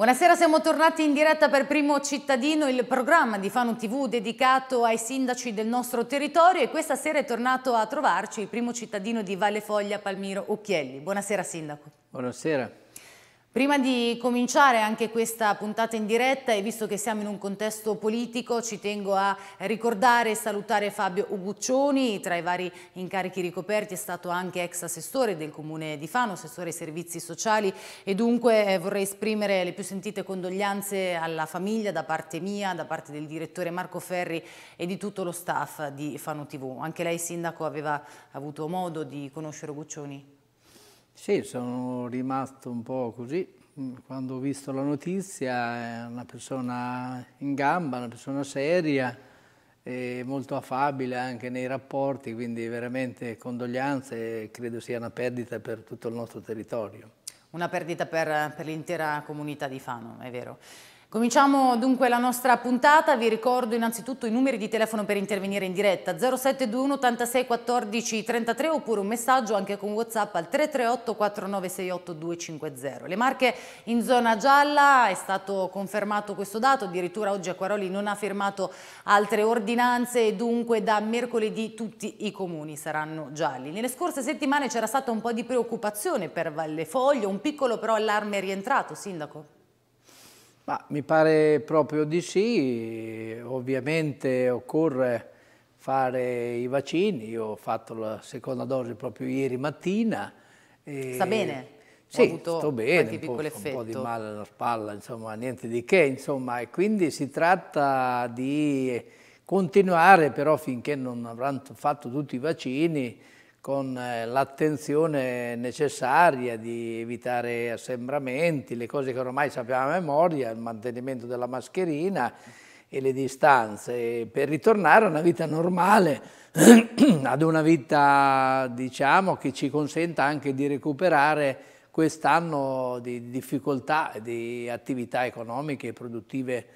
Buonasera, siamo tornati in diretta per Primo Cittadino, il programma di Fano TV dedicato ai sindaci del nostro territorio e questa sera è tornato a trovarci il primo cittadino di Valle Foglia, Palmiro Occhielli. Buonasera Sindaco. Buonasera. Prima di cominciare anche questa puntata in diretta e visto che siamo in un contesto politico ci tengo a ricordare e salutare Fabio Uguccioni, tra i vari incarichi ricoperti è stato anche ex assessore del comune di Fano, assessore ai servizi sociali e dunque eh, vorrei esprimere le più sentite condoglianze alla famiglia da parte mia, da parte del direttore Marco Ferri e di tutto lo staff di Fano TV. Anche lei sindaco aveva avuto modo di conoscere Uguccioni? Sì, sono rimasto un po' così. Mm, quando ho visto la notizia, è una persona in gamba, una persona seria, molto affabile anche nei rapporti, quindi veramente condoglianze, credo sia una perdita per tutto il nostro territorio. Una perdita per, per l'intera comunità di Fano, è vero. Cominciamo dunque la nostra puntata, vi ricordo innanzitutto i numeri di telefono per intervenire in diretta 0721 86 14 33 oppure un messaggio anche con Whatsapp al 338 4968 250. Le Marche in zona gialla, è stato confermato questo dato, addirittura oggi Acquaroli non ha firmato altre ordinanze e dunque da mercoledì tutti i comuni saranno gialli. Nelle scorse settimane c'era stata un po' di preoccupazione per Vallefoglio, un piccolo però allarme è rientrato, Sindaco. Ma mi pare proprio di sì, ovviamente occorre fare i vaccini, io ho fatto la seconda dose proprio ieri mattina. Sta bene? Sì, ho avuto sto bene, un po', un po', di male alla spalla, insomma, niente di che, insomma, e quindi si tratta di continuare però finché non avranno fatto tutti i vaccini, con eh, l'attenzione necessaria di evitare assembramenti, le cose che ormai sappiamo a memoria, il mantenimento della mascherina e le distanze, per ritornare a una vita normale, ad una vita diciamo, che ci consenta anche di recuperare quest'anno di difficoltà, di attività economiche e produttive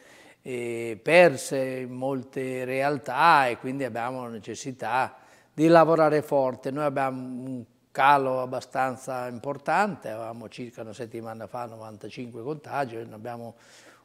eh, perse in molte realtà e quindi abbiamo necessità di lavorare forte. Noi abbiamo un calo abbastanza importante, avevamo circa una settimana fa 95 contagi, ne abbiamo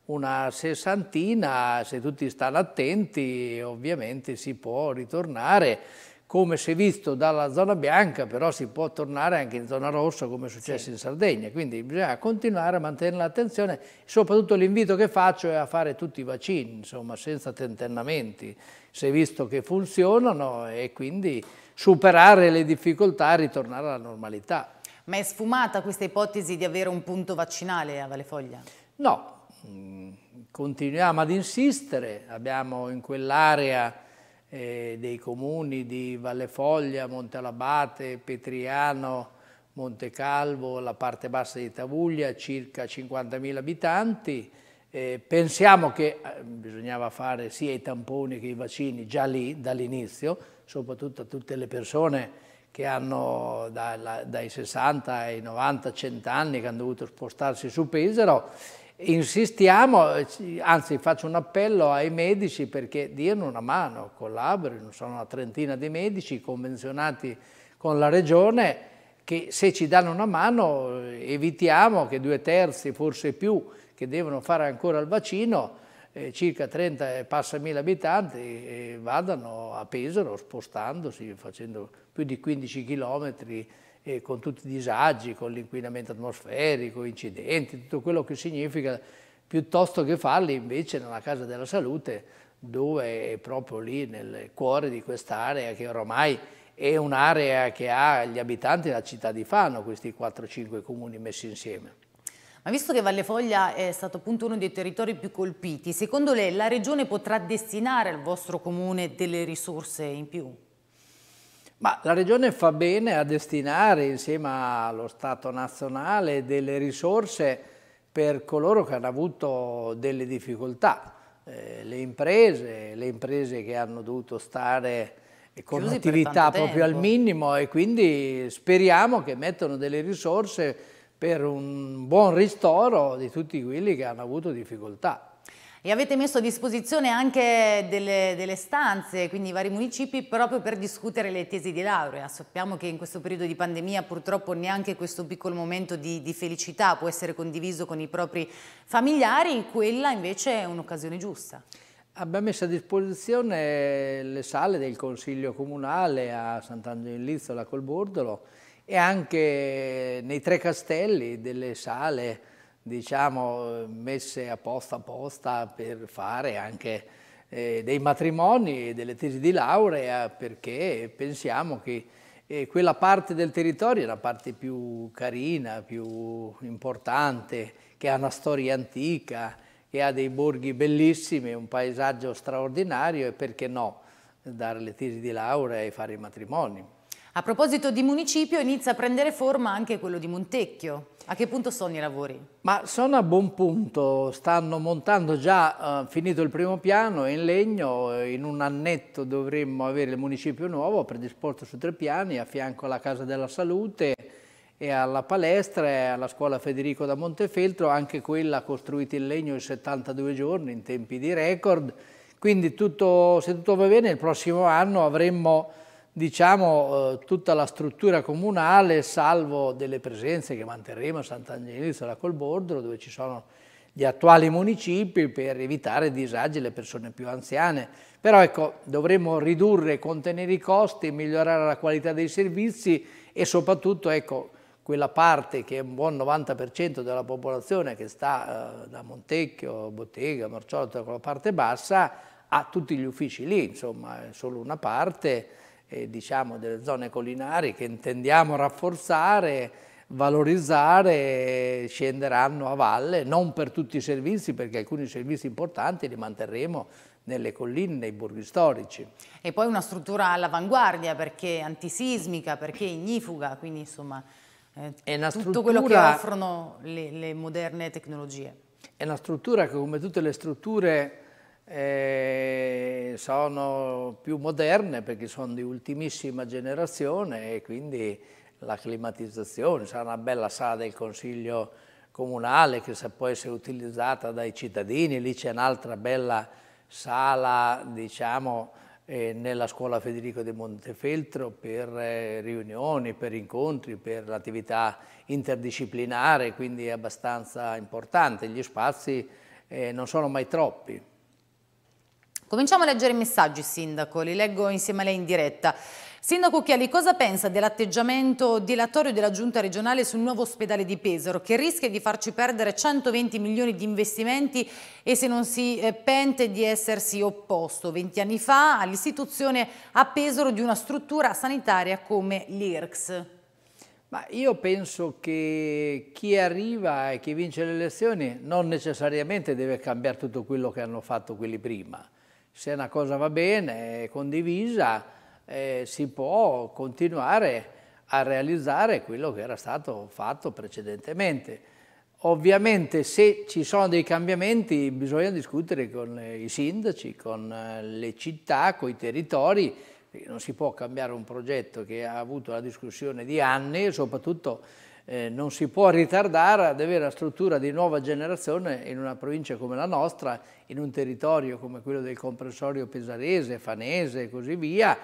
una sessantina, se tutti stanno attenti ovviamente si può ritornare come si è visto dalla zona bianca, però si può tornare anche in zona rossa come è successo sì. in Sardegna, quindi bisogna continuare a mantenere l'attenzione, soprattutto l'invito che faccio è a fare tutti i vaccini, insomma, senza tentennamenti, si è visto che funzionano e quindi superare le difficoltà e ritornare alla normalità. Ma è sfumata questa ipotesi di avere un punto vaccinale a Valefoglia? No, mm, continuiamo ad insistere, abbiamo in quell'area eh, dei comuni di Valle Foglia, Montalabate, Petriano, Montecalvo, la parte bassa di Tavuglia, circa 50.000 abitanti. Eh, pensiamo che eh, bisognava fare sia i tamponi che i vaccini già lì, dall'inizio, soprattutto a tutte le persone che hanno da, la, dai 60 ai 90, 100 anni, che hanno dovuto spostarsi su Pesaro Insistiamo, eh, anzi faccio un appello ai medici perché diano una mano, collaborino, sono una trentina di medici convenzionati con la Regione che se ci danno una mano eh, evitiamo che due terzi, forse più, che devono fare ancora il vaccino, eh, circa 30 e passa mila abitanti, eh, vadano a Pesaro spostandosi, facendo più di 15 chilometri eh, con tutti i disagi, con l'inquinamento atmosferico, incidenti, tutto quello che significa, piuttosto che farli invece nella Casa della Salute, dove è proprio lì nel cuore di quest'area che ormai è un'area che ha gli abitanti della città di Fano, questi 4-5 comuni messi insieme. Ma visto che Valle Foglia è stato appunto uno dei territori più colpiti, secondo lei la Regione potrà destinare al vostro comune delle risorse in più? Ma la Regione fa bene a destinare insieme allo Stato nazionale delle risorse per coloro che hanno avuto delle difficoltà, eh, le imprese, le imprese che hanno dovuto stare con l'attività proprio tempo. al minimo e quindi speriamo che mettano delle risorse per un buon ristoro di tutti quelli che hanno avuto difficoltà. E avete messo a disposizione anche delle, delle, stanze, quindi i vari municipi, proprio per discutere le tesi di laurea. Sappiamo che in questo periodo di pandemia purtroppo neanche questo piccolo momento di, di felicità può essere condiviso con i propri familiari, quella invece è un'occasione giusta. Abbiamo messo a disposizione le sale del Consiglio Comunale a Sant'Angelo in Lizzola col Bordolo e anche nei tre castelli delle sale diciamo, messe apposta apposta per fare anche eh, dei matrimoni e delle tesi di laurea perché pensiamo che eh, quella parte del territorio è la parte più carina, più importante, che ha una storia antica, che ha dei borghi bellissimi, un paesaggio straordinario e perché no dare le tesi di laurea e fare i matrimoni. A proposito di municipio, inizia a prendere forma anche quello di Montecchio. A che punto sono i lavori? Ma sono a buon punto, stanno montando già, eh, finito il primo piano, in legno, eh, in un annetto dovremmo avere il municipio nuovo predisposto su tre piani, a fianco alla Casa della Salute e alla palestra e alla scuola Federico da Montefeltro, anche quella costruita in legno in 72 giorni, in tempi di record. Quindi tutto, se tutto va bene, il prossimo anno avremmo diciamo, eh, tutta la struttura comunale, salvo delle presenze che manterremo a Sant'Angelizzo e la dove ci sono gli attuali municipi per evitare disagi alle persone più anziane. Però ecco, dovremmo ridurre e contenere i costi, migliorare la qualità dei servizi e soprattutto ecco, quella parte che è un buon 90% della popolazione che sta eh, da Montecchio, Bottega, Marciotto, quella parte bassa, ha tutti gli uffici lì, insomma è solo una parte eh, diciamo, delle zone collinari che intendiamo rafforzare, valorizzare, scenderanno a valle, non per tutti i servizi, perché alcuni servizi importanti li manterremo nelle colline, nei borghi storici. E poi una struttura all'avanguardia, perché antisismica, perché ignifuga, quindi insomma... Eh, tutto quello che offrono le, le moderne tecnologie. È una struttura che come tutte le strutture eh, sono più moderne perché sono di ultimissima generazione e quindi la climatizzazione, sarà una bella sala del Consiglio comunale che può essere utilizzata dai cittadini, lì c'è un'altra bella sala diciamo eh, nella scuola Federico di Montefeltro per eh, riunioni, per incontri, per l'attività interdisciplinare, quindi è abbastanza importante, gli spazi eh, non sono mai troppi. Cominciamo a leggere i messaggi, Sindaco, li leggo insieme a lei in diretta. Sindaco Chiali, cosa pensa dell'atteggiamento dilatorio della Giunta regionale sul nuovo ospedale di Pesaro che rischia di farci perdere 120 milioni di investimenti e se non si eh, pente di essersi opposto 20 anni fa all'istituzione a Pesaro di una struttura sanitaria come l'IRCS? Ma io penso che chi arriva e chi vince le elezioni non necessariamente deve cambiare tutto quello che hanno fatto quelli prima se una cosa va bene, è condivisa, eh, si può continuare a realizzare quello che era stato fatto precedentemente. Ovviamente se ci sono dei cambiamenti bisogna discutere con i sindaci, con eh, le città, con i territori, non si può cambiare un progetto che ha avuto la discussione di anni e soprattutto eh, non si può ritardare ad avere la struttura di nuova generazione in una provincia come la nostra, in un territorio come quello del comprensorio pesarese, fanese e così via,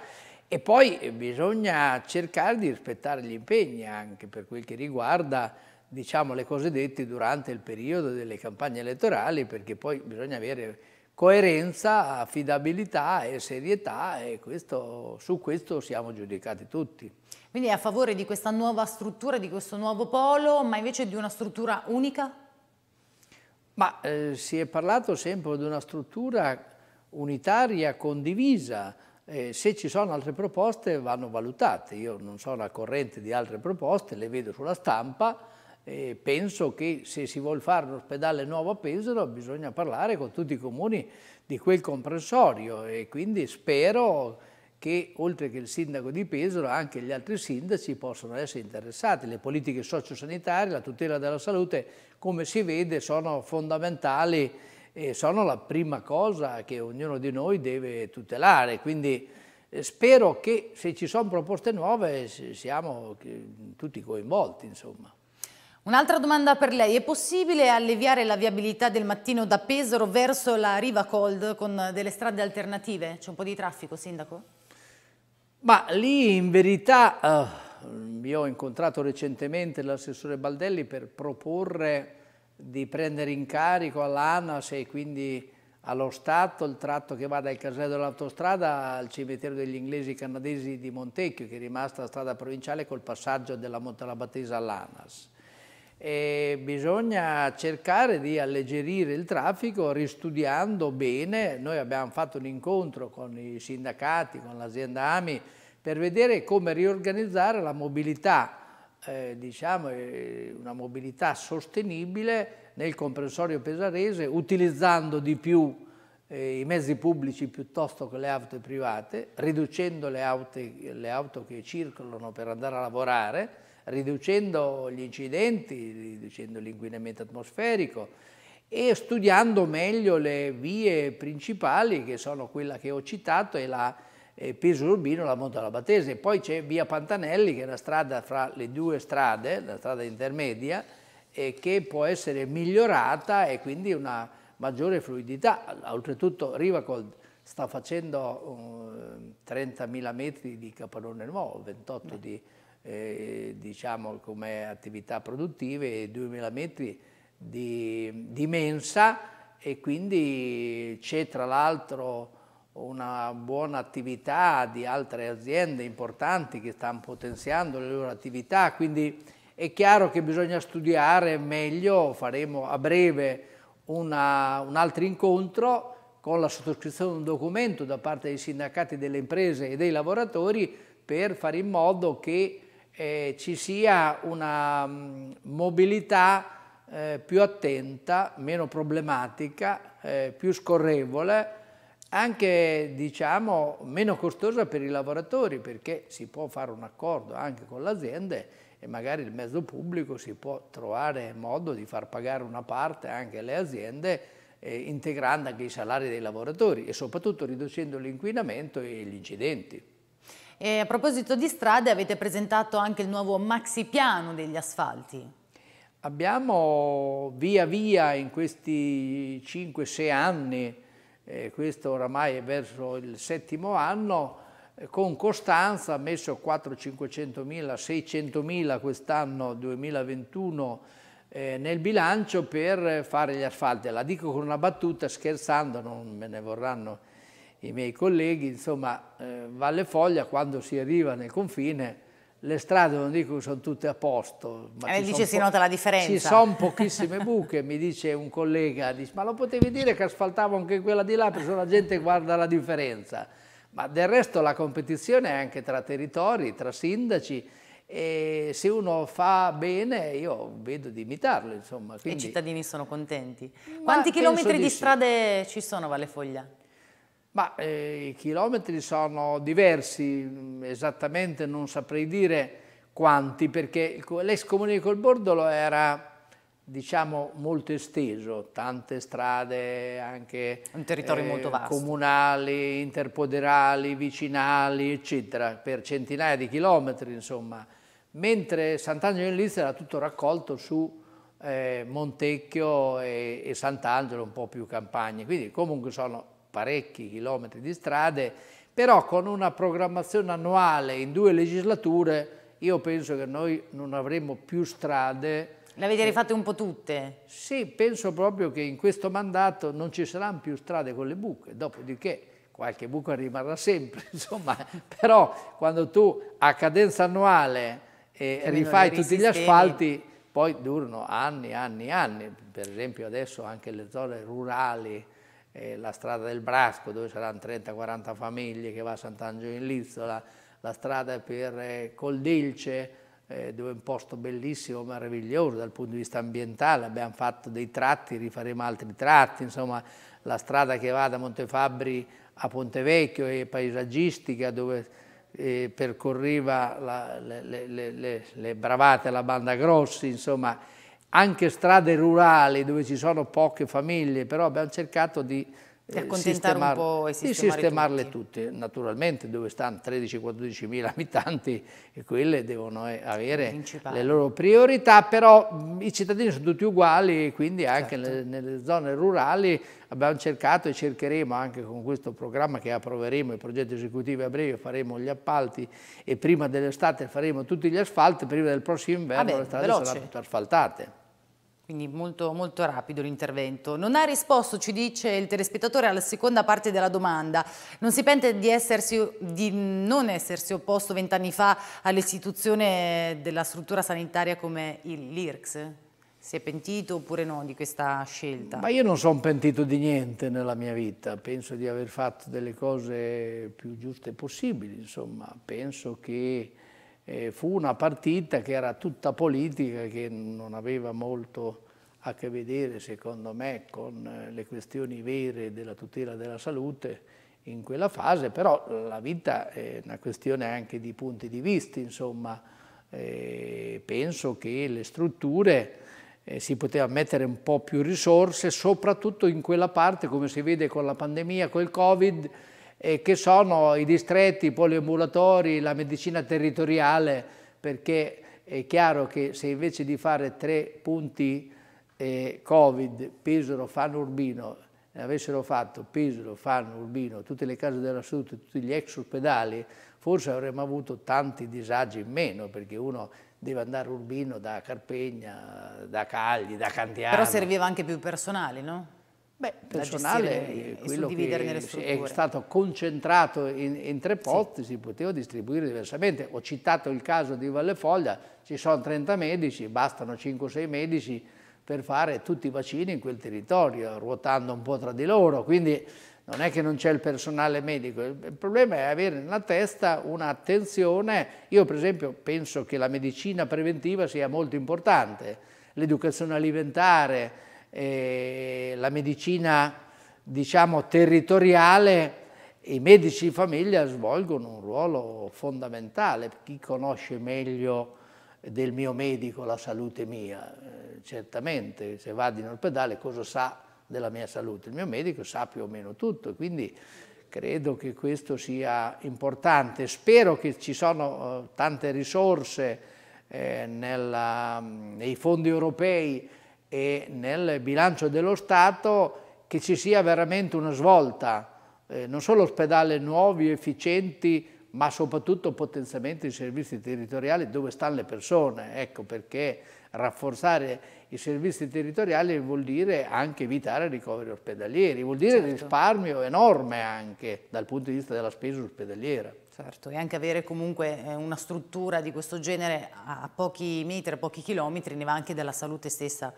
e poi eh, bisogna cercare di rispettare gli impegni anche per quel che riguarda diciamo, le cose dette durante il periodo delle campagne elettorali, perché poi bisogna avere coerenza, affidabilità e serietà e questo, su questo siamo giudicati tutti. Quindi è a favore di questa nuova struttura, di questo nuovo polo, ma invece di una struttura unica? Ma eh, si è parlato sempre di una struttura unitaria, condivisa, eh, se ci sono altre proposte vanno valutate, io non sono a corrente di altre proposte, le vedo sulla stampa e penso che se si vuole fare un ospedale nuovo a Pesaro bisogna parlare con tutti i comuni di quel comprensorio e quindi spero che oltre che il sindaco di Pesaro anche gli altri sindaci possono essere interessati. Le politiche sociosanitarie, la tutela della salute, come si vede, sono fondamentali e sono la prima cosa che ognuno di noi deve tutelare. Quindi eh, spero che se ci sono proposte nuove siamo tutti coinvolti. Insomma. Un'altra domanda per lei, è possibile alleviare la viabilità del mattino da Pesaro verso la Riva Cold con delle strade alternative? C'è un po' di traffico, Sindaco? Ma lì in verità uh, io ho incontrato recentemente l'assessore Baldelli per proporre di prendere in carico all'ANAS e quindi allo Stato il tratto che va dal casello dell'autostrada al cimitero degli inglesi canadesi di Montecchio, che è rimasta la strada provinciale col passaggio della Montalabatesa all'ANAS e bisogna cercare di alleggerire il traffico ristudiando bene. Noi abbiamo fatto un incontro con i sindacati, con l'azienda AMI, per vedere come riorganizzare la mobilità, eh, diciamo eh, una mobilità sostenibile nel comprensorio pesarese, utilizzando di più eh, i mezzi pubblici piuttosto che le auto private, riducendo le auto, le auto che circolano per andare a lavorare, riducendo gli incidenti, riducendo l'inquinamento atmosferico e studiando meglio le vie principali che sono quella che ho citato e la eh, Piso Urbino, la Montola Batese. Poi c'è via Pantanelli che è la strada fra le due strade, la strada intermedia, eh, che può essere migliorata e quindi una maggiore fluidità. Oltretutto Rivacold sta facendo um, uh, 30.000 metri di capanone nuovo, 28 Beh. di eh, diciamo come attività produttive, 2000 metri di, di mensa e quindi c'è tra l'altro una buona attività di altre aziende importanti che stanno potenziando le loro attività, quindi è chiaro che bisogna studiare meglio, faremo a breve una, un altro incontro con la sottoscrizione di un documento da parte dei sindacati delle imprese e dei lavoratori per fare in modo che eh, ci sia una mm, mobilità eh, più attenta, meno problematica, eh, più scorrevole, anche diciamo meno costosa per i lavoratori perché si può fare un accordo anche con l'azienda e magari il mezzo pubblico si può trovare modo di far pagare una parte anche alle aziende eh, integrando anche i salari dei lavoratori e soprattutto riducendo l'inquinamento e gli incidenti. E a proposito di strade avete presentato anche il nuovo maxi piano degli asfalti. Abbiamo via via in questi 5-6 anni, eh, questo oramai è verso il settimo anno, eh, con costanza messo 4-500 mila, quest'anno 2021 eh, nel bilancio per fare gli asfalti. La dico con una battuta scherzando, non me ne vorranno i miei colleghi, insomma, eh, Valle Foglia quando si arriva nel confine le strade non dico che sono tutte a posto. Ma e eh, dice si nota la differenza. Ci sono pochissime buche, mi dice un collega, dice, ma lo potevi dire che asfaltavo anche quella di là, perché la gente guarda la differenza. Ma del resto la competizione è anche tra territori, tra sindaci, e se uno fa bene io vedo di imitarlo insomma. Quindi... I cittadini sono contenti. Quanti chilometri di, di strade sì. ci sono a Valle Foglia? Ma eh, i chilometri sono diversi, mm, esattamente non saprei dire quanti, perché l'ex comune di Colbordolo era diciamo molto esteso, tante strade anche Un territorio eh, molto vasto. comunali, interpoderali, vicinali, eccetera, per centinaia di chilometri, insomma. Mentre Sant'Angelo in Lizza era tutto raccolto su eh, Montecchio e, e Sant'Angelo, un po' più campagne, quindi comunque sono parecchi chilometri di strade, però con una programmazione annuale in due legislature io penso che noi non avremo più strade. Le avete rifatte un po' tutte? Sì, penso proprio che in questo mandato non ci saranno più strade con le buche, dopodiché qualche buca rimarrà sempre, insomma, però quando tu a cadenza annuale eh, rifai tutti gli asfalti, poi durano anni, anni, anni, per esempio adesso anche le zone rurali, eh, la strada del Brasco dove saranno 30-40 famiglie che va a Sant'Angelo in Lizzola, la strada per eh, Coldilce eh, dove è un posto bellissimo, meraviglioso dal punto di vista ambientale, abbiamo fatto dei tratti, rifaremo altri tratti, insomma la strada che va da Montefabbri a Pontevecchio è paesaggistica dove eh, percorreva la, le, le, le, le bravate alla banda Grossi, insomma anche strade rurali dove ci sono poche famiglie, però abbiamo cercato di, eh, sistemar di sistemarle tutti. tutte. Naturalmente dove stanno 13-14 mila abitanti e eh, quelle devono eh, avere le loro priorità, però mm, i cittadini sono tutti uguali e quindi anche certo. nelle, nelle zone rurali abbiamo cercato e cercheremo anche con questo programma che approveremo i progetti esecutivi a breve, faremo gli appalti e prima dell'estate faremo tutti gli asfalti, prima del prossimo inverno ah beh, le strade veloce. saranno tutte asfaltate. Quindi molto, molto rapido l'intervento. Non ha risposto, ci dice il telespettatore, alla seconda parte della domanda. Non si pente di, essersi, di non essersi opposto vent'anni fa all'istituzione della struttura sanitaria come l'IRCS? Si è pentito oppure no di questa scelta? Ma io non sono pentito di niente nella mia vita. Penso di aver fatto delle cose più giuste possibili, insomma. Penso che e fu una partita che era tutta politica, che non aveva molto a che vedere, secondo me, con eh, le questioni vere della tutela della salute in quella fase, però la vita è una questione anche di punti di vista, insomma, eh, penso che le strutture eh, si poteva mettere un po' più risorse, soprattutto in quella parte, come si vede con la pandemia, col Covid, eh, che sono i distretti, i poliambulatori, la medicina territoriale, perché è chiaro che se invece di fare tre punti eh, Covid, Pesaro, Fanno, Urbino, ne avessero fatto Pesaro, Fanno, Urbino, tutte le case della salute, tutti gli ex ospedali, forse avremmo avuto tanti disagi in meno, perché uno deve andare a Urbino da Carpegna, da Cagli, da Cantiano. Però serviva anche più personale, no? Beh, personale è stato concentrato in, in tre posti sì. si poteva distribuire diversamente. Ho citato il caso di Valle Foglia, ci sono 30 medici, bastano 5-6 medici per fare tutti i vaccini in quel territorio, ruotando un po' tra di loro. Quindi non è che non c'è il personale medico, il problema è avere nella testa un'attenzione. Io per esempio penso che la medicina preventiva sia molto importante, l'educazione alimentare, eh, la medicina diciamo, territoriale, i medici di famiglia svolgono un ruolo fondamentale. Chi conosce meglio del mio medico la salute mia? Eh, certamente, se vado in ospedale cosa sa della mia salute? Il mio medico sa più o meno tutto, quindi credo che questo sia importante. Spero che ci sono eh, tante risorse eh, nella, nei fondi europei e nel bilancio dello Stato che ci sia veramente una svolta, eh, non solo ospedali nuovi, efficienti, ma soprattutto potenziamento dei servizi territoriali dove stanno le persone, ecco perché rafforzare i servizi territoriali vuol dire anche evitare ricoveri ospedalieri, vuol dire certo. risparmio enorme anche dal punto di vista della spesa ospedaliera. Certo, e anche avere comunque eh, una struttura di questo genere a pochi metri, a pochi chilometri, ne va anche della salute stessa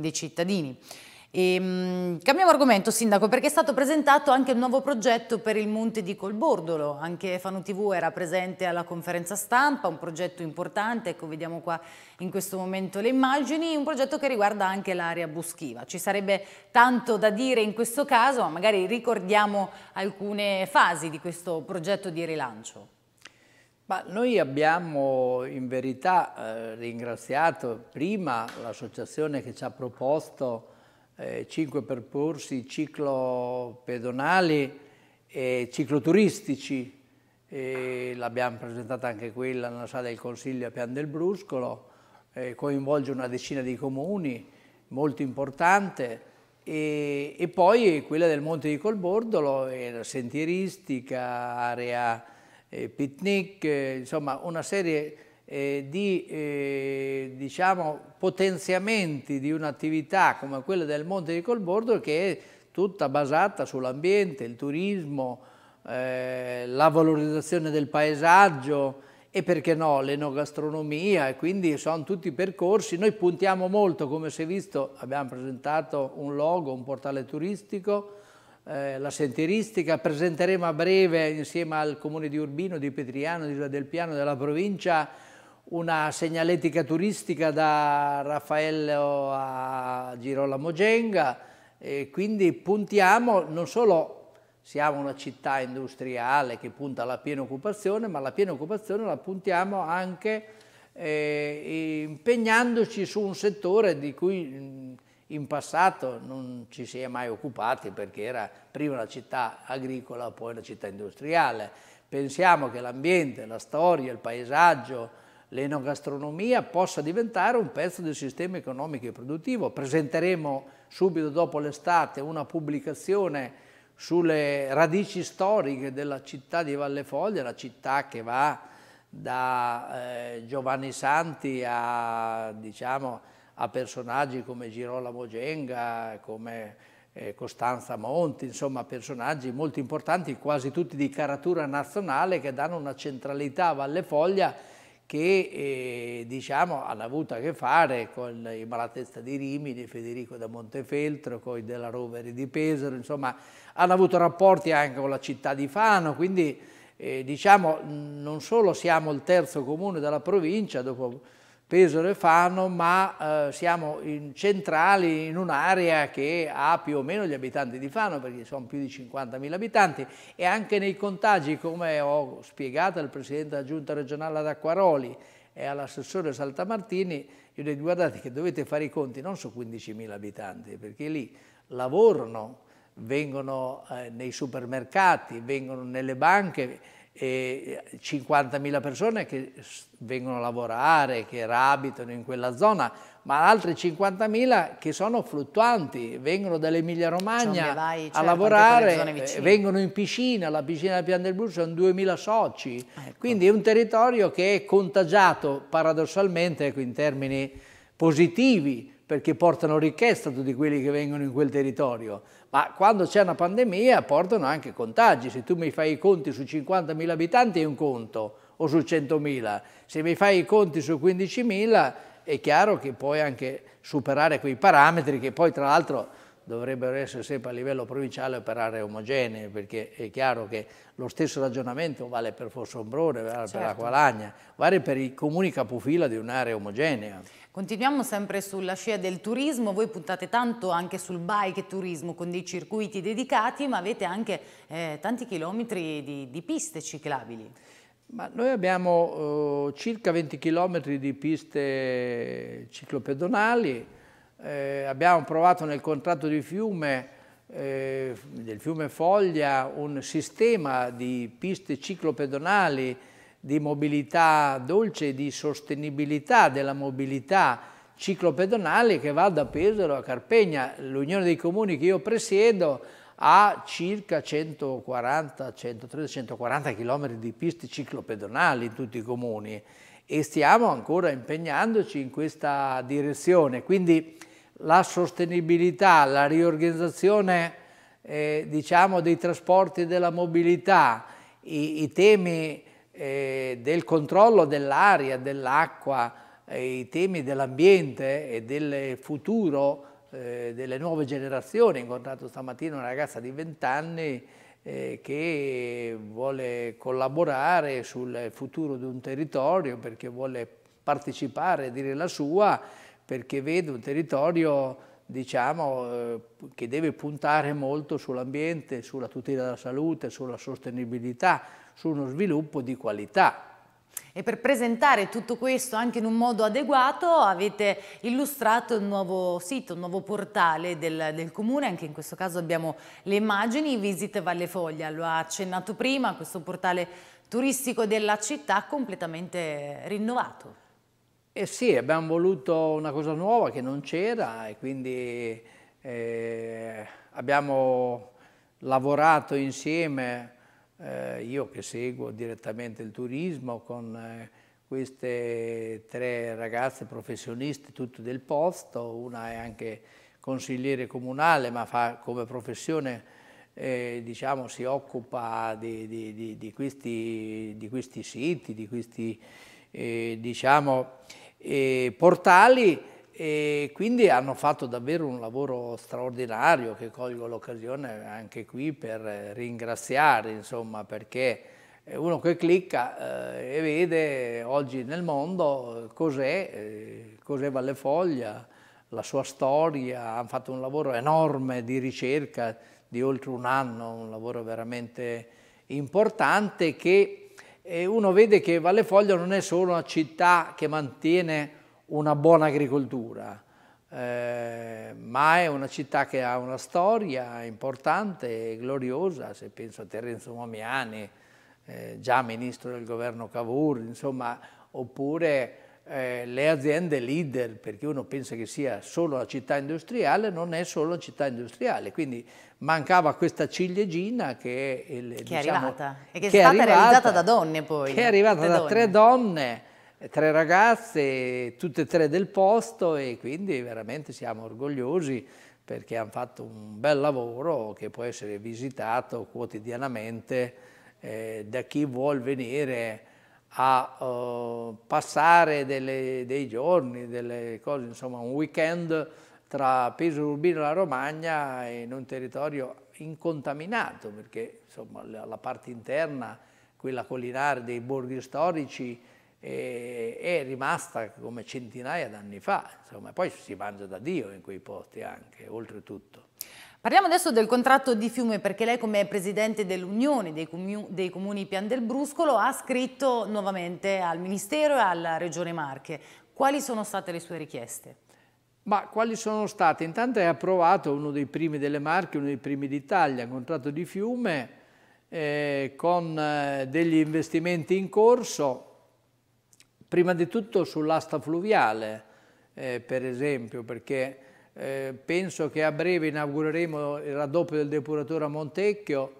dei cittadini. E, ehm, mh, cambiamo argomento, Sindaco, perché è stato presentato anche un nuovo progetto per il Monte di Colbordolo. Anche Fanu TV era presente alla conferenza stampa, un progetto importante, ecco vediamo qua in questo momento le immagini, un progetto che riguarda anche l'area boschiva Ci sarebbe tanto da dire in questo caso, ma magari ricordiamo alcune fasi di questo progetto di rilancio. Ma noi abbiamo in verità eh, ringraziato prima l'associazione che ci ha proposto eh, cinque percorsi ciclo pedonali e cicloturistici, l'abbiamo presentata anche quella nella sala del Consiglio a Pian del Bruscolo, eh, coinvolge una decina di comuni, molto importante, e, e poi quella del Monte di Colbordolo, era eh, sentieristica, area eh, picnic, eh, insomma una serie eh, di diciamo, potenziamenti di un'attività come quella del Monte di Colbordo che è tutta basata sull'ambiente, il turismo, eh, la valorizzazione del paesaggio e perché no l'enogastronomia e quindi sono tutti percorsi. Noi puntiamo molto, come si è visto, abbiamo presentato un logo, un portale turistico eh, la sentieristica, presenteremo a breve insieme al comune di Urbino, di Petriano, di del Piano, della provincia, una segnaletica turistica da Raffaello a Girolamo Genga e quindi puntiamo non solo siamo una città industriale che punta alla piena occupazione, ma la piena occupazione la puntiamo anche eh, impegnandoci su un settore di cui in passato non ci si è mai occupati perché era prima la città agricola, poi la città industriale. Pensiamo che l'ambiente, la storia, il paesaggio, l'enogastronomia possa diventare un pezzo del sistema economico e produttivo. Presenteremo subito dopo l'estate una pubblicazione sulle radici storiche della città di Valle Foglia, la città che va da eh, Giovanni Santi a diciamo, a personaggi come Girolamo Genga, come eh, Costanza Monti, insomma personaggi molto importanti, quasi tutti di caratura nazionale che danno una centralità a Valle Foglia che eh, diciamo, hanno avuto a che fare con i Malatesta di Rimini, Federico da Montefeltro, con i della Rovere di Pesaro, insomma hanno avuto rapporti anche con la città di Fano, quindi eh, diciamo non solo siamo il terzo comune della provincia dopo Pesaro e Fano, ma eh, siamo in centrali in un'area che ha più o meno gli abitanti di Fano, perché sono più di 50.000 abitanti, e anche nei contagi, come ho spiegato al Presidente della Giunta regionale ad Acquaroli e all'assessore Saltamartini, io dico guardate che dovete fare i conti non su 15.000 abitanti, perché lì lavorano, vengono eh, nei supermercati, vengono nelle banche, 50.000 persone che vengono a lavorare, che abitano in quella zona, ma altre 50.000 che sono fluttuanti, vengono dall'Emilia Romagna vai, certo, a lavorare, eh, vengono in piscina, la piscina del Pian del Blu sono 2.000 soci, ecco. quindi è un territorio che è contagiato paradossalmente ecco, in termini positivi perché portano ricchezza tutti quelli che vengono in quel territorio, ma quando c'è una pandemia portano anche contagi. Se tu mi fai i conti su 50.000 abitanti è un conto, o su 100.000. Se mi fai i conti su 15.000 è chiaro che puoi anche superare quei parametri che poi tra l'altro dovrebbero essere sempre a livello provinciale operare omogenei, perché è chiaro che lo stesso ragionamento vale per Fossombrone, vale certo. per Acqualagna, vale per i comuni capofila di un'area omogenea. Continuiamo sempre sulla scia del turismo, voi puntate tanto anche sul bike turismo con dei circuiti dedicati ma avete anche eh, tanti chilometri di, di piste ciclabili. Ma noi abbiamo eh, circa 20 km di piste ciclopedonali, eh, abbiamo provato nel contratto di fiume, eh, del fiume Foglia un sistema di piste ciclopedonali di mobilità dolce, di sostenibilità della mobilità ciclopedonale che va da Pesaro a Carpegna. L'Unione dei Comuni che io presiedo ha circa 140, 130, 140 km di piste ciclopedonali in tutti i comuni e stiamo ancora impegnandoci in questa direzione. Quindi la sostenibilità, la riorganizzazione eh, diciamo, dei trasporti e della mobilità, i, i temi eh, del controllo dell'aria, dell'acqua, eh, i temi dell'ambiente e del futuro eh, delle nuove generazioni. Ho incontrato stamattina una ragazza di 20 anni eh, che vuole collaborare sul futuro di un territorio perché vuole partecipare e dire la sua, perché vede un territorio diciamo, eh, che deve puntare molto sull'ambiente, sulla tutela della salute, sulla sostenibilità, su uno sviluppo di qualità. E per presentare tutto questo anche in un modo adeguato avete illustrato il nuovo sito, il nuovo portale del, del comune, anche in questo caso abbiamo le immagini, Visite Valle Foglia, lo ha accennato prima, questo portale turistico della città completamente rinnovato. Eh sì, abbiamo voluto una cosa nuova che non c'era e quindi eh, abbiamo lavorato insieme eh, io che seguo direttamente il turismo con eh, queste tre ragazze professioniste tutte del posto, una è anche consigliere comunale ma fa come professione eh, diciamo, si occupa di, di, di, questi, di, questi, siti, di questi eh, diciamo, eh, portali e quindi hanno fatto davvero un lavoro straordinario che colgo l'occasione anche qui per eh, ringraziare, insomma, perché uno che clicca eh, e vede oggi nel mondo eh, cos'è, eh, cos'è Vallefoglia, la sua storia, hanno fatto un lavoro enorme di ricerca di oltre un anno, un lavoro veramente importante che eh, uno vede che Vallefoglia non è solo una città che mantiene una buona agricoltura, eh, ma è una città che ha una storia importante e gloriosa, se penso a Terenzo Momiani, eh, già ministro del governo Cavour, insomma, oppure eh, le aziende leader, perché uno pensa che sia solo la città industriale, non è solo la città industriale, quindi mancava questa ciliegina che è, il, che diciamo, è arrivata e che, che è, stata è arrivata, realizzata da donne poi. Che è arrivata da donne. tre donne tre ragazze, tutte e tre del posto e quindi veramente siamo orgogliosi perché hanno fatto un bel lavoro che può essere visitato quotidianamente eh, da chi vuol venire a eh, passare delle, dei giorni, delle cose, insomma un weekend tra Peso Urbino e la Romagna in un territorio incontaminato perché insomma la parte interna, quella collinare dei borghi storici, e, è rimasta come centinaia d'anni fa, insomma, poi si mangia da Dio in quei posti anche, oltretutto. Parliamo adesso del contratto di fiume perché lei come presidente dell'Unione dei, dei, Comuni Pian del Bruscolo ha scritto nuovamente al Ministero e alla Regione Marche. Quali sono state le sue richieste? Ma quali sono state? Intanto è approvato uno dei primi delle Marche, uno dei primi d'Italia, un contratto di fiume eh, con eh, degli investimenti in corso Prima di tutto sull'asta fluviale, eh, per esempio, perché eh, penso che a breve inaugureremo il raddoppio del depuratore a Montecchio,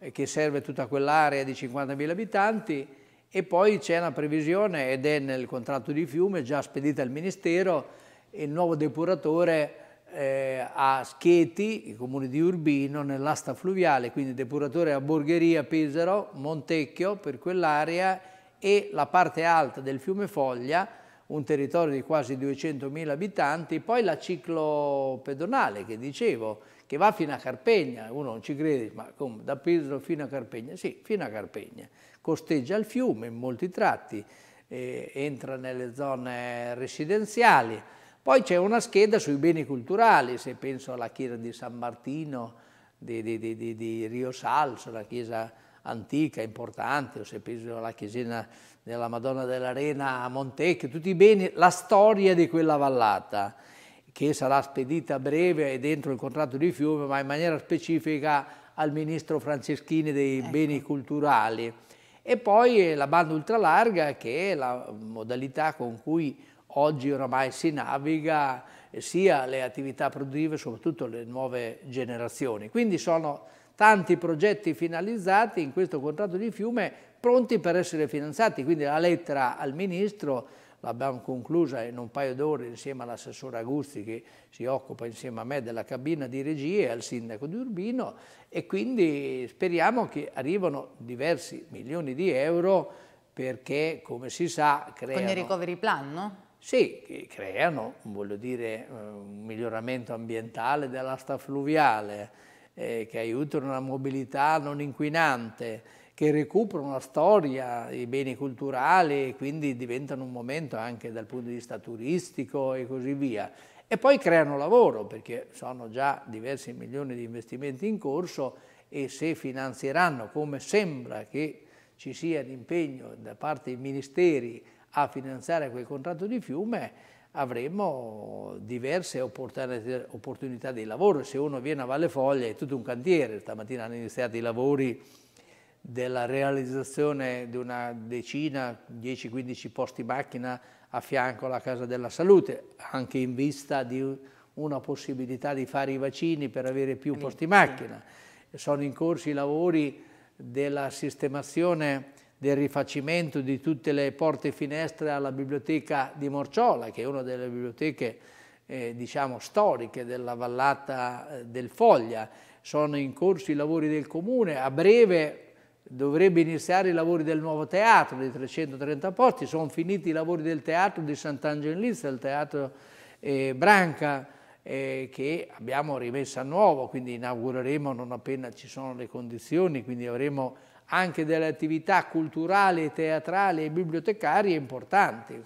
eh, che serve tutta quell'area di 50.000 abitanti, e poi c'è una previsione, ed è nel contratto di fiume, già spedita al Ministero, il nuovo depuratore eh, a Schieti, il comune di Urbino, nell'asta fluviale, quindi depuratore a Borgheria, Pesaro, Montecchio, per quell'area, e la parte alta del fiume Foglia, un territorio di quasi 200.000 abitanti, poi la ciclo pedonale che dicevo, che va fino a Carpegna, uno non ci crede, ma come, da Pisolo fino a Carpegna? Sì, fino a Carpegna, costeggia il fiume in molti tratti, eh, entra nelle zone residenziali, poi c'è una scheda sui beni culturali, se penso alla chiesa di San Martino, di, di, di, di Rio Salso, la chiesa antica, importante, o se penso alla chiesina della Madonna dell'Arena a Montecchio, tutti i beni, la storia di quella vallata che sarà spedita a breve e dentro il contratto di fiume, ma in maniera specifica al ministro Franceschini dei ecco. beni culturali. E poi eh, la banda ultralarga che è la modalità con cui oggi oramai si naviga eh, sia le attività produttive, soprattutto le nuove generazioni. Quindi sono tanti progetti finalizzati in questo contratto di fiume pronti per essere finanziati, quindi la lettera al Ministro l'abbiamo conclusa in un paio d'ore insieme all'assessore Agusti che si occupa insieme a me della cabina di regia e al sindaco di Urbino e quindi speriamo che arrivano diversi milioni di euro perché come si sa creano... Con i recovery plan, no? Sì, che creano, voglio dire, eh, un miglioramento ambientale dell'asta fluviale, eh, che aiutano la mobilità non inquinante, che recuperano la storia, i beni culturali, e quindi diventano un momento anche dal punto di vista turistico e così via. E poi creano lavoro, perché sono già diversi milioni di investimenti in corso e se finanzieranno, come sembra che ci sia l'impegno da parte dei ministeri a finanziare quel contratto di fiume, avremo diverse opportunità di lavoro. Se uno viene a Valle Foglia è tutto un cantiere, stamattina hanno iniziato i lavori della realizzazione di una decina, 10-15 posti macchina a fianco alla Casa della Salute, anche in vista di una possibilità di fare i vaccini per avere più posti macchina. Sono in corso i lavori della sistemazione del rifacimento di tutte le porte e finestre alla biblioteca di Morciola, che è una delle biblioteche eh, diciamo, storiche della vallata eh, del Foglia. Sono in corso i lavori del comune, a breve dovrebbe iniziare i lavori del nuovo teatro di 330 posti, sono finiti i lavori del teatro di Sant'Angelizza, del teatro eh, Branca eh, che abbiamo rimesso a nuovo, quindi inaugureremo non appena ci sono le condizioni, quindi avremo anche delle attività culturali, teatrali e bibliotecarie importanti.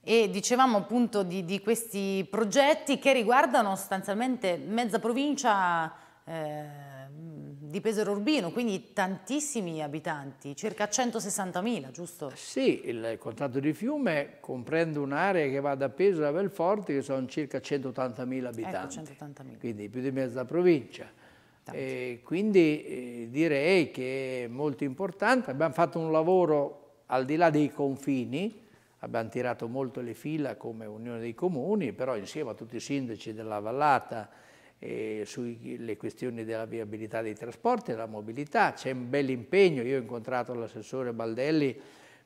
E dicevamo appunto di, di, questi progetti che riguardano sostanzialmente mezza provincia eh, di Pesaro Urbino, quindi tantissimi abitanti, circa 160.000, giusto? Sì, il contatto di fiume comprende un'area che va da Pesaro a Belforte che sono circa 180.000 ecco, abitanti, ecco, 180 quindi più di mezza provincia importante. quindi eh, direi che è molto importante, abbiamo fatto un lavoro al di là dei confini, abbiamo tirato molto le fila come Unione dei Comuni, però insieme a tutti i sindaci della vallata eh, sulle questioni della viabilità dei trasporti e della mobilità, c'è un bel impegno, io ho incontrato l'assessore Baldelli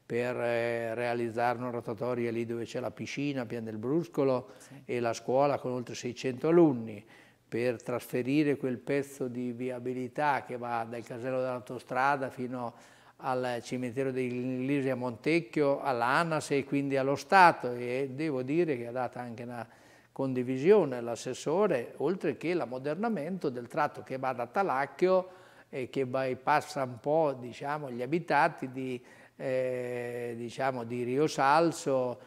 per eh, realizzare una rotatoria lì dove c'è la piscina, Pian del Bruscolo sì. e la scuola con oltre 600 alunni per trasferire quel pezzo di viabilità che va dal casello dell'autostrada fino al cimitero dell'Ilisi a Montecchio, all'ANAS e quindi allo Stato e devo dire che ha dato anche una condivisione l'assessore, oltre che l'ammodernamento del tratto che va da Talacchio e che bypassa un po' diciamo, gli abitati di, eh, diciamo, di Rio Salso,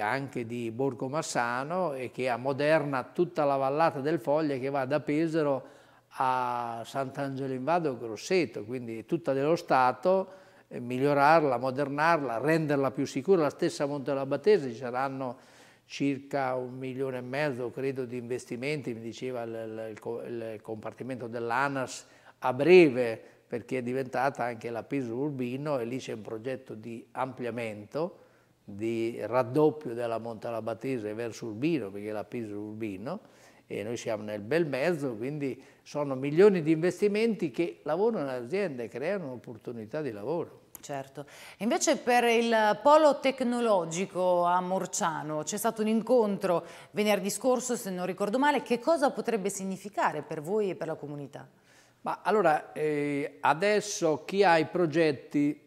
anche di Borgo Massano e che ammoderna tutta la vallata del Foglia che va da Pesaro a Sant'Angelo in Vado e Grosseto, quindi tutta dello Stato, eh, migliorarla, modernarla, renderla più sicura. La stessa Monte Montellabatese ci saranno circa un milione e mezzo, credo, di investimenti, mi diceva il, il, il compartimento dell'ANAS, a breve, perché è diventata anche la Peso Urbino e lì c'è un progetto di ampliamento di raddoppio della Montalabatese verso Urbino, perché la Pisa è Urbino, e noi siamo nel bel mezzo, quindi sono milioni di investimenti che lavorano le aziende, creano opportunità di lavoro. Certo. Invece per il polo tecnologico a Morciano c'è stato un incontro venerdì scorso, se non ricordo male, che cosa potrebbe significare per voi e per la comunità? Ma allora, eh, adesso chi ha i progetti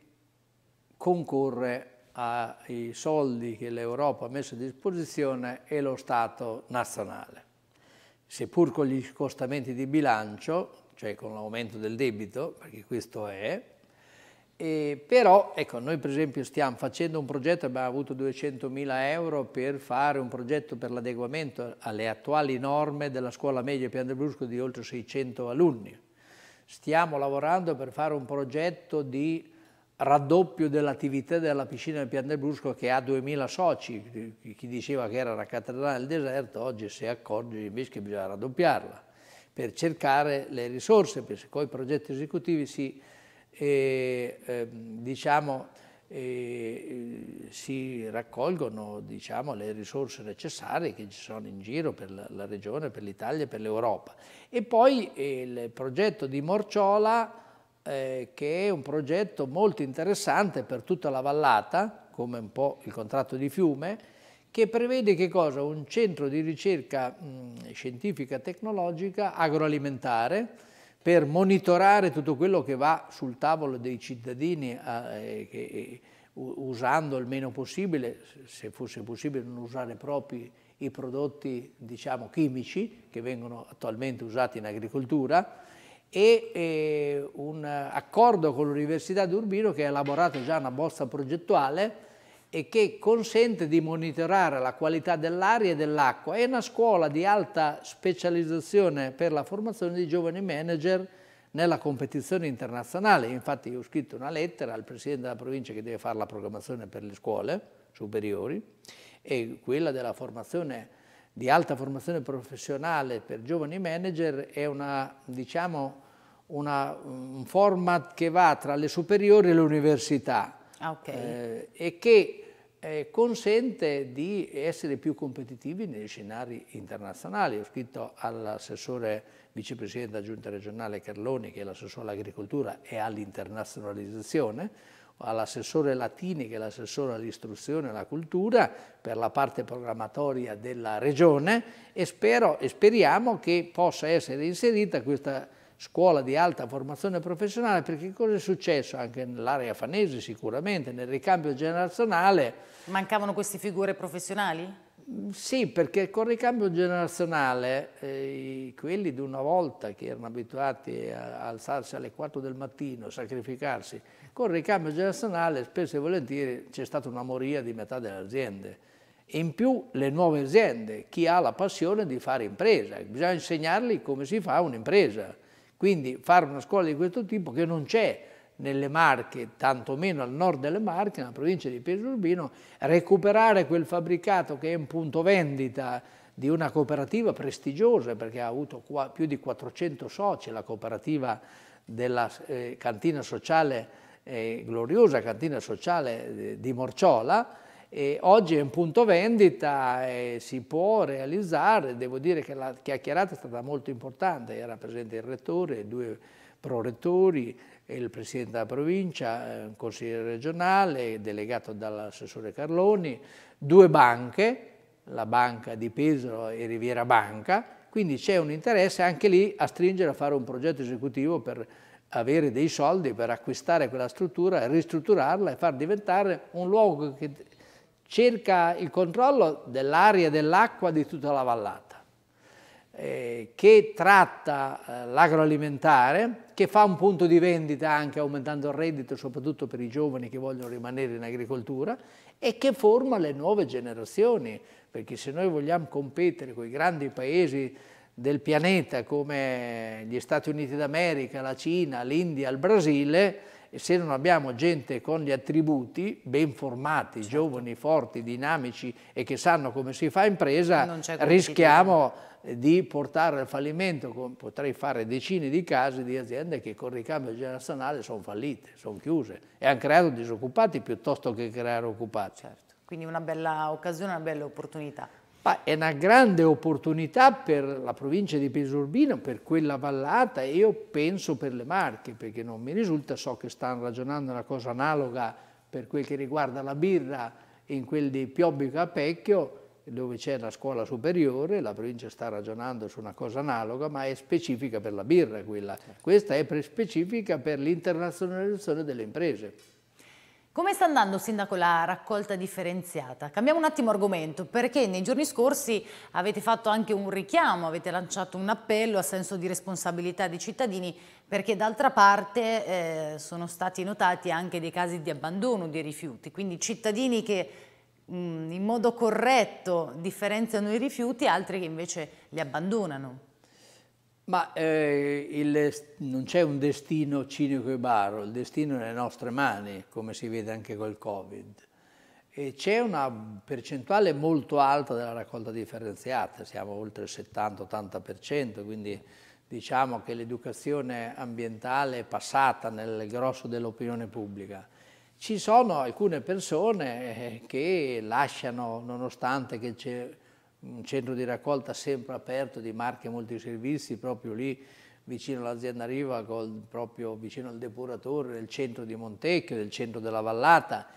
concorre ai soldi che l'Europa ha messo a disposizione e lo Stato nazionale. Seppur con gli scostamenti di bilancio, cioè con l'aumento del debito, perché questo è, e però ecco, noi per esempio stiamo facendo un progetto, abbiamo avuto 200.000 euro per fare un progetto per l'adeguamento alle attuali norme della scuola media Pian del Brusco di oltre 600 alunni. Stiamo lavorando per fare un progetto di raddoppio dell'attività della piscina del Pian del Brusco che ha 2000 soci, chi diceva che era la cattedrale del deserto oggi si accorge invece che bisogna raddoppiarla per cercare le risorse, perché con i progetti esecutivi si, eh, eh, diciamo, eh, si raccolgono diciamo, le risorse necessarie che ci sono in giro per la, la regione, per l'Italia e per l'Europa. E poi eh, il progetto di Morciola eh, che è un progetto molto interessante per tutta la vallata, come un po' il contratto di fiume, che prevede che cosa? Un centro di ricerca mh, scientifica tecnologica agroalimentare per monitorare tutto quello che va sul tavolo dei cittadini eh, eh che, eh, usando il meno possibile, se fosse possibile non usare proprio i prodotti diciamo, chimici che vengono attualmente usati in agricoltura, e eh, un accordo con l'Università di Urbino che ha elaborato già una bozza progettuale e che consente di monitorare la qualità dell'aria e dell'acqua. È una scuola di alta specializzazione per la formazione di giovani manager nella competizione internazionale. Infatti ho scritto una lettera al Presidente della provincia che deve fare la programmazione per le scuole superiori e quella della formazione di alta formazione professionale per giovani manager è una, diciamo, una, un format che va tra le superiori e le università ah, okay. eh, e che eh, consente di essere più competitivi negli scenari internazionali. Ho scritto all'assessore vicepresidente della giunta regionale Carloni, che è l'assessore all'agricoltura e all'internazionalizzazione, all'assessore Latini che è l'assessore all'istruzione e alla cultura per la parte programmatoria della regione e, spero, e speriamo che possa essere inserita questa scuola di alta formazione professionale perché cosa è successo anche nell'area fanese sicuramente nel ricambio generazionale mancavano queste figure professionali? Sì, perché con il ricambio generazionale, eh, quelli di una volta che erano abituati a alzarsi alle 4 del mattino, sacrificarsi, con il ricambio generazionale spesso e volentieri c'è stata una moria di metà delle aziende. In più le nuove aziende, chi ha la passione di fare impresa, bisogna insegnargli come si fa un'impresa. Quindi fare una scuola di questo tipo che non c'è, nelle Marche, tantomeno al nord delle Marche, nella provincia di Urbino, recuperare quel fabbricato che è un punto vendita di una cooperativa prestigiosa, perché ha avuto qua, più di 400 soci, la cooperativa della eh, cantina sociale, eh, gloriosa cantina sociale eh, di Morciola, e oggi è un punto vendita e si può realizzare, devo dire che la chiacchierata è stata molto importante, era presente il rettore, due prorettori, il presidente della provincia, eh, un consigliere regionale, delegato dall'assessore Carloni, due banche, la banca di Pesaro e Riviera Banca, quindi c'è un interesse anche lì a stringere a fare un progetto esecutivo per avere dei soldi per acquistare quella struttura, ristrutturarla e far diventare un luogo che cerca il controllo dell'aria, e dell'acqua di tutta la vallata eh, che tratta eh, l'agroalimentare, che fa un punto di vendita anche aumentando il reddito, soprattutto per i giovani che vogliono rimanere in agricoltura, e che forma le nuove generazioni, perché se noi vogliamo competere con i grandi paesi del pianeta come gli Stati Uniti d'America, la Cina, l'India, il Brasile, se non abbiamo gente con gli attributi ben formati, certo. giovani, forti, dinamici e che sanno come si fa impresa, rischiamo eh, di portare al fallimento, potrei fare decine di casi di aziende che con il ricambio generazionale sono fallite, sono chiuse e hanno creato disoccupati piuttosto che creare occupati. Certo. Quindi una bella occasione, una bella opportunità. Scarpa ah, è una grande opportunità per la provincia di Pesorbino, per quella vallata e io penso per le Marche, perché non mi risulta, so che stanno ragionando una cosa analoga per quel che riguarda la birra in quel di Piobbico a Pecchio, dove c'è la scuola superiore, la provincia sta ragionando su una cosa analoga, ma è specifica per la birra quella. Questa è specifica per l'internazionalizzazione delle imprese. Come sta andando, Sindaco, la raccolta differenziata? Cambiamo un attimo argomento, perché nei giorni scorsi avete fatto anche un richiamo, avete lanciato un appello a senso di responsabilità dei cittadini, perché d'altra parte eh, sono stati notati anche dei casi di abbandono dei rifiuti, quindi cittadini che mh, mm, in modo corretto differenziano i rifiuti, altri che invece li abbandonano. Ma eh, il, non c'è un destino cinico e baro, il destino è nelle nostre mani, come si vede anche col Covid. E c'è una percentuale molto alta della raccolta differenziata, siamo oltre il 70-80%, quindi diciamo che l'educazione ambientale è passata nel grosso dell'opinione pubblica. Ci sono alcune persone eh, che lasciano, nonostante che c'è un centro di raccolta sempre aperto di marche multiservizi proprio lì vicino all'azienda Riva, col, proprio vicino al depuratore del centro di Montecchio, del centro della Vallata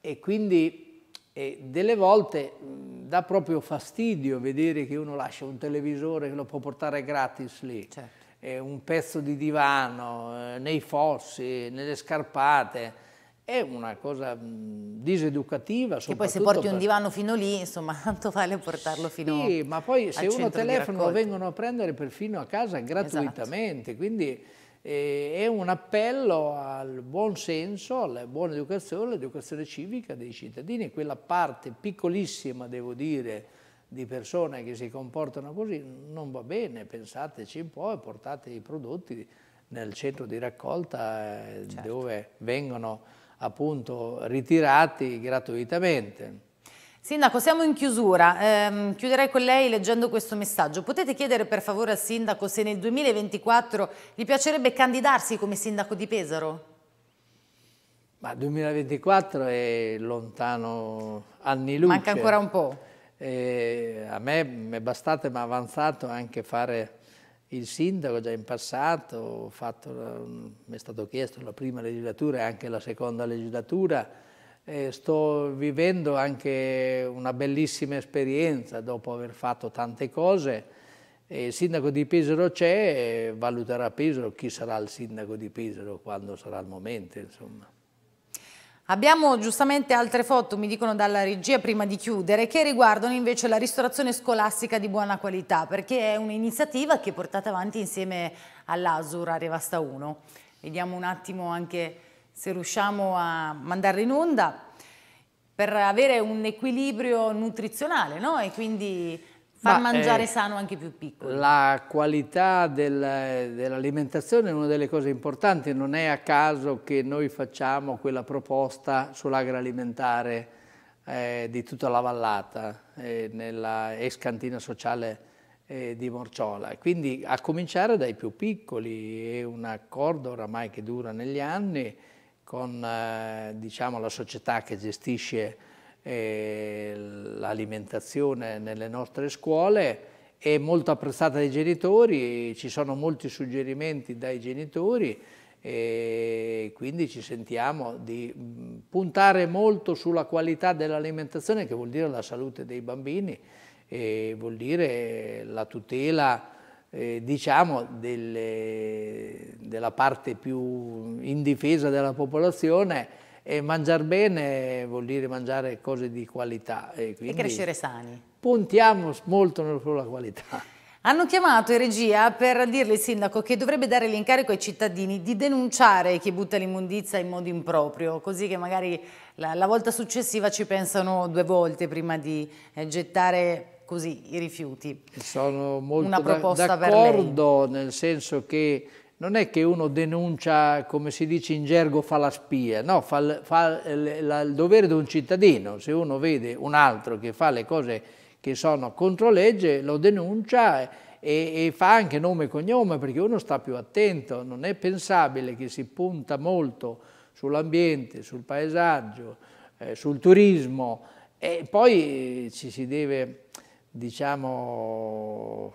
e quindi e delle volte mh, dà proprio fastidio vedere che uno lascia un televisore che lo può portare gratis lì, certo. un pezzo di divano, eh, nei fossi, nelle scarpate, è una cosa mh, diseducativa. Che poi se porti un divano fino lì, insomma, tanto vale portarlo fino lì. Sì, ma poi se uno telefona lo vengono a prendere perfino a casa gratuitamente, esatto. quindi eh, è un appello al buon senso, alla buona educazione, all'educazione civica dei cittadini, quella parte piccolissima, devo dire, di persone che si comportano così, non va bene, pensateci un po' e portate i prodotti nel centro di raccolta eh, certo. dove vengono appunto ritirati gratuitamente. Sindaco, siamo in chiusura. Eh, chiuderei con lei leggendo questo messaggio. Potete chiedere per favore al sindaco se nel 2024 gli piacerebbe candidarsi come sindaco di Pesaro? Ma 2024 è lontano anni luce. Manca ancora un po'. Eh, a me è bastato, ma avanzato anche fare il sindaco già in passato, mi è stato chiesto la prima legislatura e anche la seconda legislatura, eh, sto vivendo anche una bellissima esperienza dopo aver fatto tante cose. Eh, il sindaco di Pesaro c'è, valuterà Pesaro chi sarà il sindaco di Pesaro quando sarà il momento. Insomma. Abbiamo giustamente altre foto, mi dicono dalla regia prima di chiudere, che riguardano invece la ristorazione scolastica di buona qualità, perché è un'iniziativa che portate avanti insieme all'Asur a Revasta 1. Vediamo un attimo anche se riusciamo a mandarla in onda per avere un equilibrio nutrizionale no? e quindi Far Ma, mangiare eh, sano anche i più piccoli. La qualità del, dell'alimentazione è una delle cose importanti, non è a caso che noi facciamo quella proposta sull'agroalimentare eh, di tutta la vallata, eh, nella ex cantina sociale eh, di Morciola. Quindi a cominciare dai più piccoli, è un accordo oramai che dura negli anni con eh, diciamo, la società che gestisce l'alimentazione nelle nostre scuole è molto apprezzata dai genitori, ci sono molti suggerimenti dai genitori e quindi ci sentiamo di puntare molto sulla qualità dell'alimentazione che vuol dire la salute dei bambini e vuol dire la tutela eh, diciamo delle, della parte più indifesa della popolazione e mangiare bene vuol dire mangiare cose di qualità. E, e crescere sani. Puntiamo molto sulla qualità. Hanno chiamato in regia per dirle il sindaco che dovrebbe dare l'incarico ai cittadini di denunciare chi butta l'immondizia in modo improprio, così che magari la, la, volta successiva ci pensano due volte prima di eh, gettare così i rifiuti. Sono molto d'accordo nel senso che non è che uno denuncia, come si dice in gergo, fa la spia, no, fa, fa la, il dovere di un cittadino. Se uno vede un altro che fa le cose che sono contro legge, lo denuncia e, e fa anche nome e cognome perché uno sta più attento. Non è pensabile che si punta molto sull'ambiente, sul paesaggio, eh, sul turismo e poi ci si deve, diciamo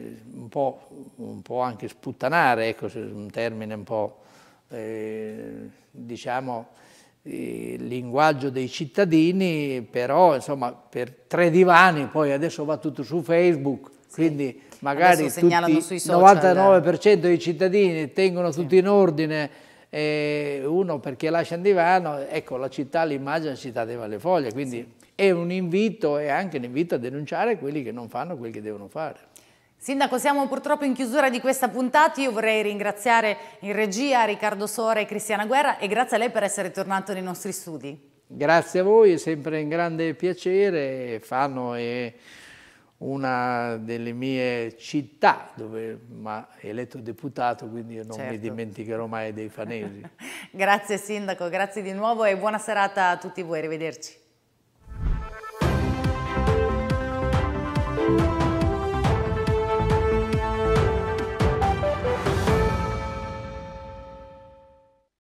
un po', un po', anche sputtanare, ecco, un termine un po', eh, diciamo, eh, linguaggio dei cittadini, però insomma per tre divani poi adesso va tutto su Facebook, sì. quindi magari il 99% dei cittadini tengono sì. in ordine, eh, uno perché lascia un divano, ecco la città, l'immagine città alle foglie, quindi sì. è un invito è anche un invito a denunciare quelli che non fanno quel che devono fare. Sindaco, siamo purtroppo in chiusura di questa puntata. Io vorrei ringraziare in regia Riccardo Sora e Cristiana Guerra e grazie a lei per essere tornato nei nostri studi. Grazie a voi, è sempre un grande piacere. Fano è una delle mie città dove ma eletto deputato, quindi io non certo. mi dimenticherò mai dei fanesi. grazie Sindaco, grazie di nuovo e buona serata a tutti voi, arrivederci.